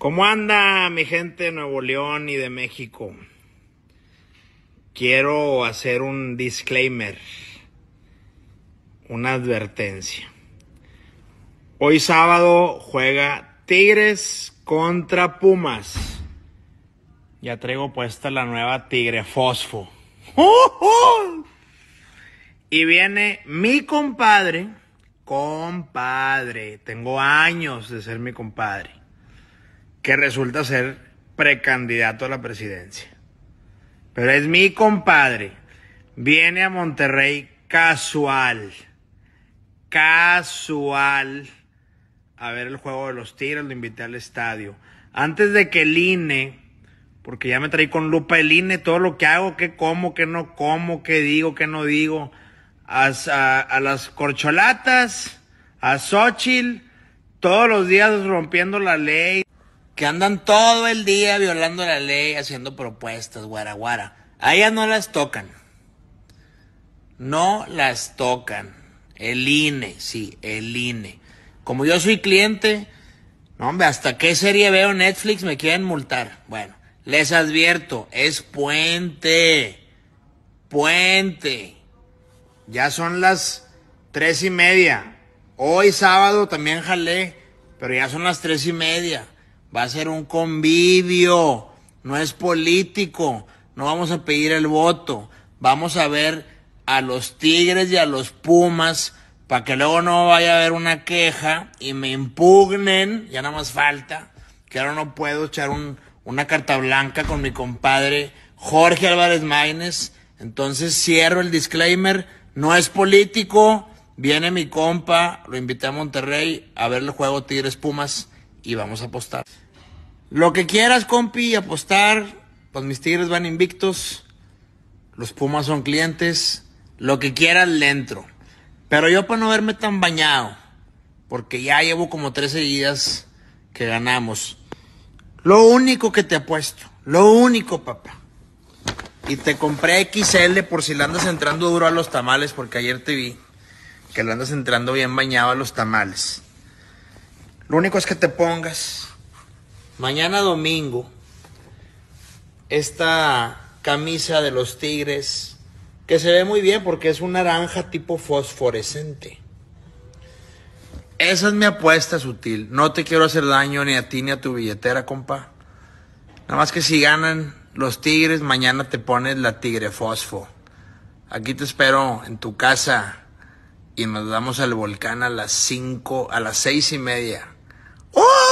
¿Cómo anda mi gente de Nuevo León y de México? Quiero hacer un disclaimer, una advertencia. Hoy sábado juega Tigres contra Pumas. Ya traigo puesta la nueva Tigre Fosfo. Y viene mi compadre, compadre, tengo años de ser mi compadre que resulta ser precandidato a la presidencia. Pero es mi compadre. Viene a Monterrey casual. Casual. A ver el juego de los tiros, lo invité al estadio. Antes de que el INE, porque ya me traí con lupa el INE, todo lo que hago, qué como, qué no como, qué digo, qué no digo, a, a, las corcholatas, a Xochitl, todos los días rompiendo la ley que andan todo el día violando la ley, haciendo propuestas, guaraguara. A ellas no las tocan. No las tocan. El INE, sí, el INE. Como yo soy cliente, hombre, ¿hasta qué serie veo Netflix? Me quieren multar. Bueno, les advierto, es puente. Puente. Ya son las tres y media. Hoy sábado también jalé, pero ya son las tres y media. Va a ser un convivio, no es político, no vamos a pedir el voto, vamos a ver a los Tigres y a los Pumas para que luego no vaya a haber una queja y me impugnen, ya nada más falta, que ahora no puedo echar una carta blanca con mi compadre Jorge Álvarez Maínez. Entonces cierro el disclaimer, no es político, viene mi compa, lo invité a Monterrey a ver el juego Tigres Pumas y vamos a apostar. Lo que quieras, compi, apostar. Pues mis Tigres van invictos. Los Pumas son clientes. Lo que quieras, le entro. Pero yo para no verme tan bañado. Porque ya llevo como 13 días que ganamos. Lo único que te apuesto. Lo único, papá. Y te compré XL por si le andas entrando duro a los tamales. Porque ayer te vi que le andas entrando bien bañado a los tamales. Lo único es que te pongas Mañana domingo, esta camisa de los Tigres, que se ve muy bien porque es un naranja tipo fosforescente. Esa es mi apuesta sutil. No te quiero hacer daño ni a ti ni a tu billetera, compa. Nada más que si ganan los Tigres, mañana te pones la Tigre Fosfo. Aquí te espero en tu casa y nos damos al volcán a las cinco a las seis y media. ¡Oh!